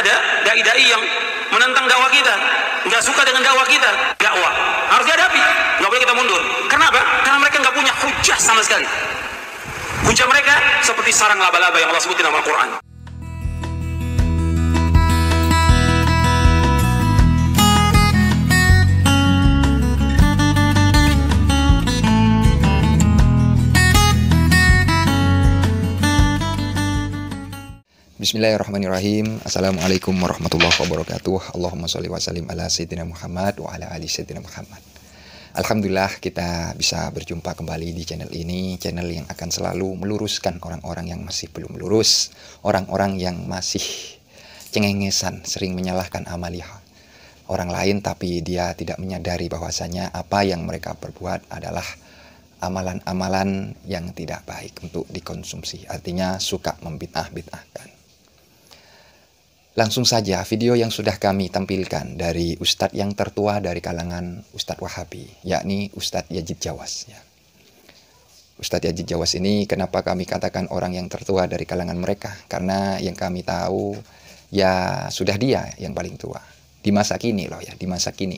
ada dai-dai yang menentang dakwah kita, nggak suka dengan dakwah kita, dakwah harus dihadapi, nggak boleh kita mundur. Kenapa? Karena mereka nggak punya hujah sama sekali. Hujah mereka seperti sarang laba-laba yang Allah sebutin dalam Al-Quran. Bismillahirrahmanirrahim. Assalamualaikum warahmatullahi wabarakatuh. Allahumma sholli wa sallim ala sayyidina Muhammad wa ala ali sayyidina Muhammad. Alhamdulillah kita bisa berjumpa kembali di channel ini, channel yang akan selalu meluruskan orang-orang yang masih belum lurus, orang-orang yang masih cengengesan, sering menyalahkan amaliah orang lain tapi dia tidak menyadari bahwasanya apa yang mereka perbuat adalah amalan-amalan yang tidak baik untuk dikonsumsi. Artinya suka membid'ah-bid'ahkan. Langsung saja video yang sudah kami tampilkan dari Ustadz yang tertua dari kalangan Ustadz Wahabi, yakni Ustadz Yajid Jawas. Ya. Ustadz Yajid Jawas ini kenapa kami katakan orang yang tertua dari kalangan mereka? Karena yang kami tahu ya sudah dia yang paling tua. Di masa kini loh ya, di masa kini.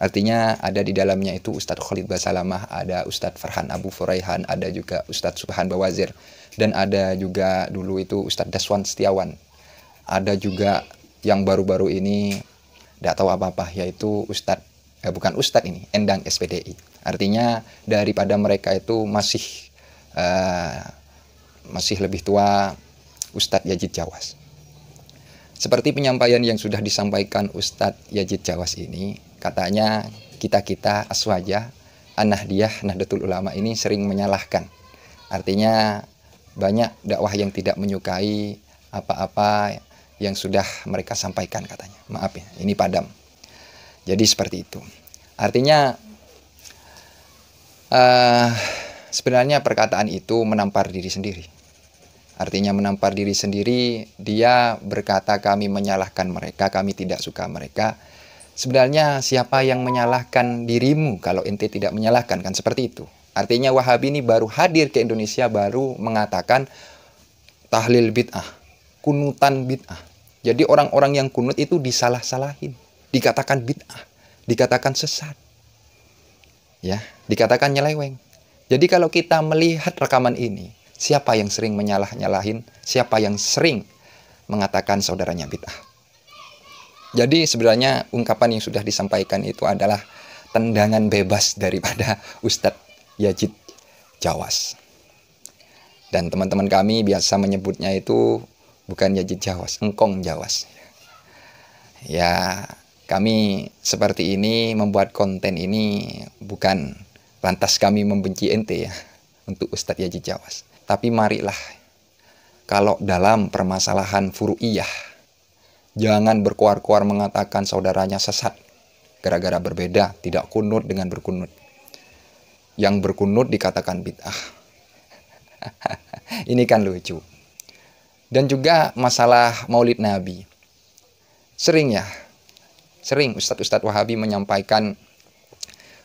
Artinya ada di dalamnya itu Ustadz Khalid Basalamah, ada Ustadz Farhan Abu Furaihan, ada juga Ustadz Subhan Bawazir, dan ada juga dulu itu Ustadz Daswan Setiawan ada juga yang baru-baru ini tidak tahu apa-apa yaitu Ustadz eh, bukan Ustadz ini Endang SPDI artinya daripada mereka itu masih uh, masih lebih tua Ustadz Yajid Jawas seperti penyampaian yang sudah disampaikan Ustadz Yajid Jawas ini katanya kita-kita aswaja anahdiyah nahdiyah Nahdlatul Ulama ini sering menyalahkan artinya banyak dakwah yang tidak menyukai apa-apa yang sudah mereka sampaikan katanya. Maaf ya, ini padam. Jadi seperti itu. Artinya uh, sebenarnya perkataan itu menampar diri sendiri. Artinya menampar diri sendiri, dia berkata kami menyalahkan mereka, kami tidak suka mereka. Sebenarnya siapa yang menyalahkan dirimu kalau ente tidak menyalahkan kan seperti itu. Artinya Wahabi ini baru hadir ke Indonesia baru mengatakan tahlil bid'ah kunutan bid'ah. Jadi orang-orang yang kunut itu disalah-salahin, dikatakan bid'ah, dikatakan sesat. Ya, dikatakan nyeleweng. Jadi kalau kita melihat rekaman ini, siapa yang sering menyalah-nyalahin, siapa yang sering mengatakan saudaranya bid'ah. Jadi sebenarnya ungkapan yang sudah disampaikan itu adalah tendangan bebas daripada Ustadz Yajid Jawas. Dan teman-teman kami biasa menyebutnya itu bukan jadi jawas, engkong jawas. Ya, kami seperti ini membuat konten ini bukan lantas kami membenci ente ya untuk Ustadz Yajid Jawas. Tapi marilah kalau dalam permasalahan furu'iyah jangan berkuar-kuar mengatakan saudaranya sesat gara-gara berbeda, tidak kunut dengan berkunut. Yang berkunut dikatakan bid'ah. Ini kan lucu. Dan juga masalah maulid Nabi. Sering ya, sering Ustadz-Ustadz Wahabi menyampaikan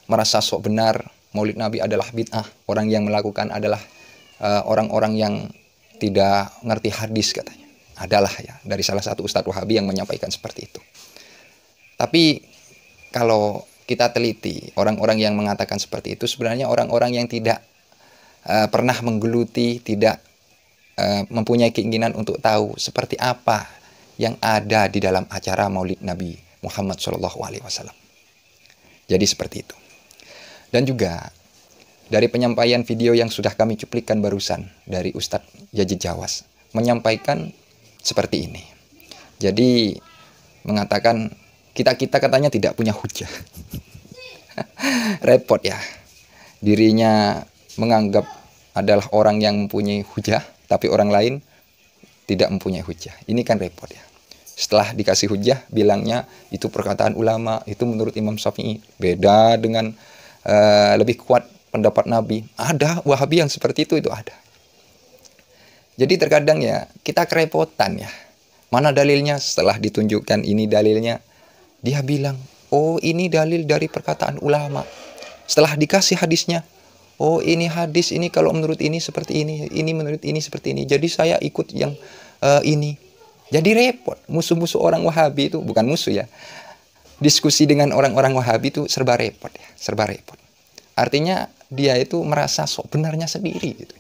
merasa sok benar maulid Nabi adalah bid'ah. Orang yang melakukan adalah eh, orang-orang uh, yang tidak ngerti hadis katanya. Adalah ya, dari salah satu Ustadz Wahabi yang menyampaikan seperti itu. Tapi kalau kita teliti, orang-orang yang mengatakan seperti itu sebenarnya orang-orang yang tidak uh, pernah menggeluti, tidak Eh, mempunyai keinginan untuk tahu seperti apa yang ada di dalam acara Maulid Nabi Muhammad SAW. Jadi seperti itu. Dan juga dari penyampaian video yang sudah kami cuplikan barusan dari Ustadz Yajid Jawas menyampaikan seperti ini. Jadi mengatakan kita-kita katanya tidak punya hujah. Repot ya. Dirinya menganggap adalah orang yang mempunyai hujah tapi orang lain tidak mempunyai hujah. Ini kan repot ya. Setelah dikasih hujah, bilangnya itu perkataan ulama, itu menurut Imam Syafi'i. Beda dengan uh, lebih kuat pendapat Nabi. Ada Wahabi yang seperti itu, itu ada. Jadi terkadang ya, kita kerepotan ya. Mana dalilnya? Setelah ditunjukkan ini dalilnya, dia bilang, oh ini dalil dari perkataan ulama. Setelah dikasih hadisnya, oh ini hadis ini kalau menurut ini seperti ini, ini menurut ini seperti ini. Jadi saya ikut yang uh, ini. Jadi repot. Musuh-musuh orang Wahabi itu bukan musuh ya. Diskusi dengan orang-orang Wahabi itu serba repot ya, serba repot. Artinya dia itu merasa sok benarnya sendiri gitu.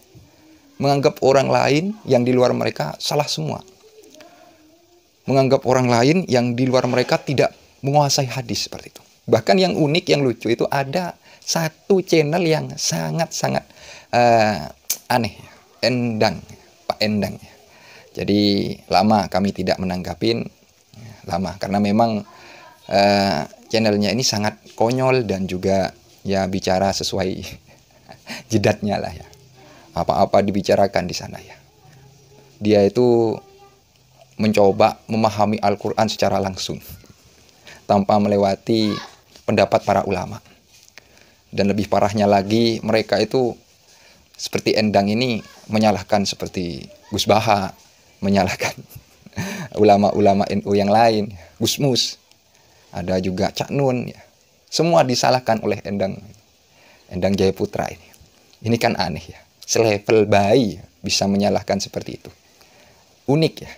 Menganggap orang lain yang di luar mereka salah semua. Menganggap orang lain yang di luar mereka tidak menguasai hadis seperti itu. Bahkan yang unik, yang lucu itu ada satu channel yang sangat-sangat uh, aneh, Endang, Pak Endang. Jadi lama kami tidak menanggapin, lama karena memang uh, channelnya ini sangat konyol dan juga ya bicara sesuai jedatnya lah ya. Apa-apa dibicarakan di sana ya. Dia itu mencoba memahami Al-Quran secara langsung tanpa melewati pendapat para ulama. Dan lebih parahnya lagi, mereka itu seperti Endang ini menyalahkan seperti Gus Baha, menyalahkan ulama-ulama NU yang lain, Gus Mus, ada juga Cak Nun, ya. semua disalahkan oleh Endang, Endang Jaya Putra ini. Ini kan aneh ya, selevel bayi bisa menyalahkan seperti itu. Unik ya.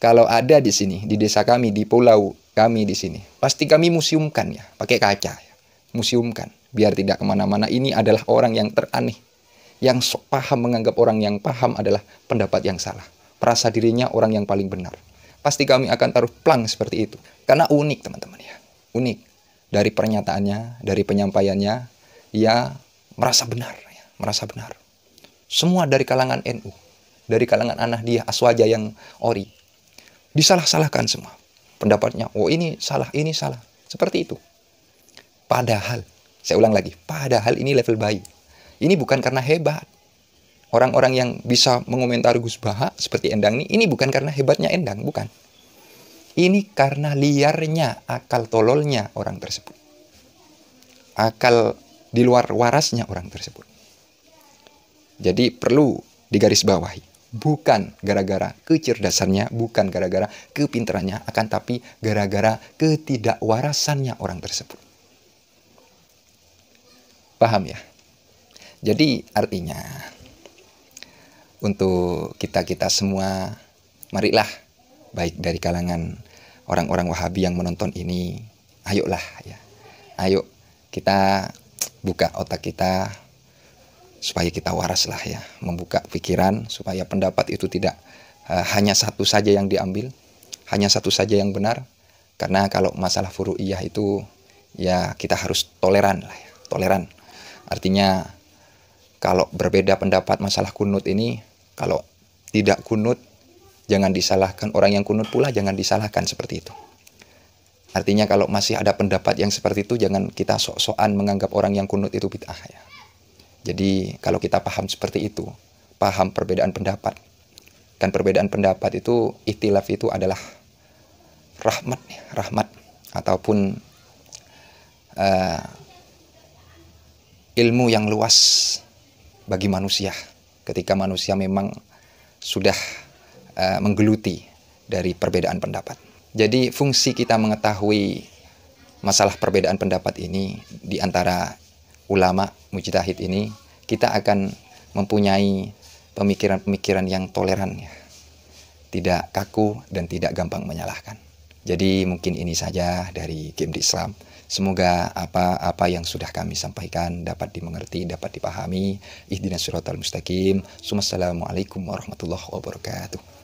Kalau ada di sini, di desa kami, di Pulau kami di sini. Pasti kami museumkan ya, pakai kaca. Ya. Museumkan, biar tidak kemana-mana. Ini adalah orang yang teraneh. Yang sok paham menganggap orang yang paham adalah pendapat yang salah. Perasa dirinya orang yang paling benar. Pasti kami akan taruh plang seperti itu. Karena unik teman-teman ya. Unik. Dari pernyataannya, dari penyampaiannya, ia merasa benar. Ya. Merasa benar. Semua dari kalangan NU. Dari kalangan anak dia Aswaja yang ori. Disalah-salahkan semua pendapatnya, oh ini salah, ini salah. Seperti itu. Padahal, saya ulang lagi, padahal ini level bayi. Ini bukan karena hebat. Orang-orang yang bisa mengomentari Gus Baha seperti Endang ini, ini bukan karena hebatnya Endang, bukan. Ini karena liarnya, akal tololnya orang tersebut. Akal di luar warasnya orang tersebut. Jadi perlu digarisbawahi bukan gara-gara kecerdasannya, bukan gara-gara kepintarannya, akan tapi gara-gara ketidakwarasannya orang tersebut. Paham ya? Jadi artinya untuk kita-kita semua marilah baik dari kalangan orang-orang Wahabi yang menonton ini, ayolah ya. Ayo kita buka otak kita supaya kita waras lah ya membuka pikiran supaya pendapat itu tidak uh, hanya satu saja yang diambil hanya satu saja yang benar karena kalau masalah furu'iyah itu ya kita harus toleran lah ya, toleran artinya kalau berbeda pendapat masalah kunut ini kalau tidak kunut jangan disalahkan orang yang kunut pula jangan disalahkan seperti itu artinya kalau masih ada pendapat yang seperti itu jangan kita sok-sokan menganggap orang yang kunut itu bid'ah ya jadi kalau kita paham seperti itu, paham perbedaan pendapat. Dan perbedaan pendapat itu ikhtilaf itu adalah rahmat, rahmat ataupun uh, ilmu yang luas bagi manusia ketika manusia memang sudah uh, menggeluti dari perbedaan pendapat. Jadi fungsi kita mengetahui masalah perbedaan pendapat ini di antara ulama mujtahid ini kita akan mempunyai pemikiran-pemikiran yang toleran ya. Tidak kaku dan tidak gampang menyalahkan. Jadi mungkin ini saja dari Game di Islam. Semoga apa-apa yang sudah kami sampaikan dapat dimengerti, dapat dipahami. Ihdinas suratul mustaqim. Assalamualaikum warahmatullahi wabarakatuh.